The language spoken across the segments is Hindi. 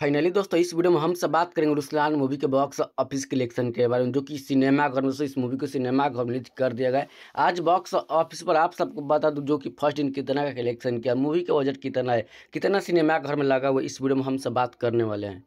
फाइनली दोस्तों इस वीडियो में हम सब बात करेंगे रुस्लान मूवी के बॉक्स ऑफिस कलेक्शन के बारे में जो कि सिनेमा घर में इस मूवी को सिनेमा घर रिलीज कर दिया गया आज बॉक्स ऑफिस पर आप सबको बता दूं जो कि फर्स्ट दिन कितना का कलेक्शन किया मूवी का बजट कितना है कितना सिनेमा घर में लगा हुआ इस वीडियो में हम सब बात करने वाले हैं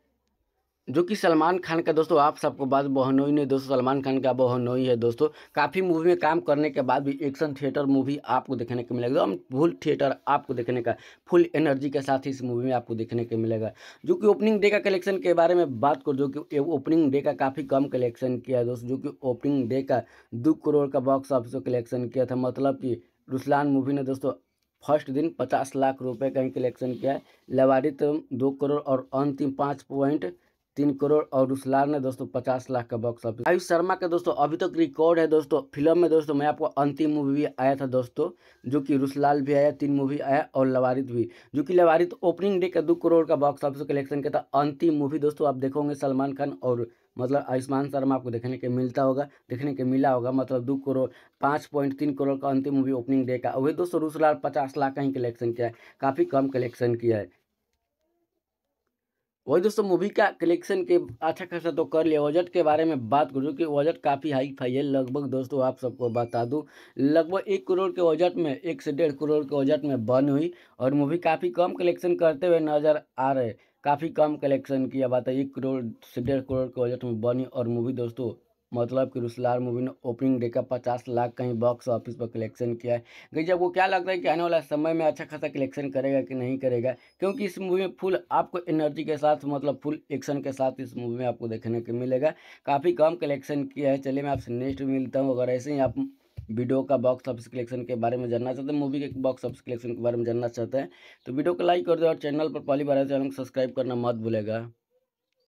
जो कि सलमान खान का दोस्तों आप सबको बात बहनोई ने दोस्तों सलमान खान का बहनोई है दोस्तों काफ़ी मूवी में काम करने के बाद भी एक्शन थिएटर मूवी आपको देखने को मिलेगा एकदम फुल थिएटर आपको देखने का फुल एनर्जी के साथ ही इस मूवी में आपको देखने को मिलेगा जो कि ओपनिंग डे का कलेक्शन के बारे में बात करो जो कि ओपनिंग डे का काफ़ी कम कलेक्शन किया है दोस्तों जो कि ओपनिंग डे का दो करोड़ का बॉक्स ऑफिस कलेक्शन किया था मतलब कि रुस्लान मूवी ने दोस्तों फर्स्ट दिन पचास लाख रुपये का ही कलेक्शन किया है लवारित दो करोड़ और अंतिम पाँच पॉइंट तीन करोड़ और रुसलार ने दोस्तों पचास लाख का बॉक्स ऑफिस आयुष शर्मा का दोस्तों अभी तक रिकॉर्ड है दोस्तों फिल्म में दोस्तों मैं आपको अंतिम मूवी भी आया था दोस्तों जो कि रुसलाल भी आया तीन मूवी आया और लवारित भी जो कि लवारित ओपनिंग डे का दो करोड़ का बॉक्स ऑफिस कलेक्शन के था अंतिम मूवी दोस्तों आप देखोगे सलमान खान और मतलब आयुष्मान शर्मा आपको देखने के मिलता होगा देखने के मिला होगा मतलब दो करोड़ पाँच पॉइंट तीन करोड़ का अंतिम मूवी ओपनिंग डे का वही दोस्तों रुसलाल पचास लाख का ही कलेक्शन किया है काफ़ी कम कलेक्शन किया है वही दोस्तों मूवी का कलेक्शन के अच्छा खासा तो कर लिया बजट के बारे में बात करूँ कि बजट काफ़ी हाई फाई है लगभग दोस्तों आप सबको बता दूँ लगभग एक करोड़ के बजट में एक से डेढ़ करोड़ के बजट में बन हुई और मूवी काफ़ी कम कलेक्शन करते हुए नज़र आ रहे काफ़ी कम कलेक्शन किया बात है एक करोड़ से डेढ़ करोड़ के बजट में बनी और मूवी दोस्तों मतलब कि रुसलार मूवी ने ओपनिंग डे का पचास लाख का ही बॉक्स ऑफिस पर कलेक्शन किया है गई वो क्या लगता है कि आने वाला समय में अच्छा खासा कलेक्शन करेगा कि नहीं करेगा क्योंकि इस मूवी में फुल आपको एनर्जी के साथ मतलब फुल एक्शन के साथ इस मूवी में आपको देखने को मिलेगा काफ़ी कम कलेक्शन किया है चलिए मैं आपसे नेक्स्ट मिलता हूँ अगर ऐसे ही आप वीडियो का बॉक्स ऑफिस कलेक्शन के बारे में जानना चाहते हैं मूवी के बॉक्स ऑफिस कलेक्शन के बारे में जानना चाहते हैं तो वीडियो को लाइक कर दे और चैनल पर पहली बार तो चैनल को सब्सक्राइब करना मत भूलेगा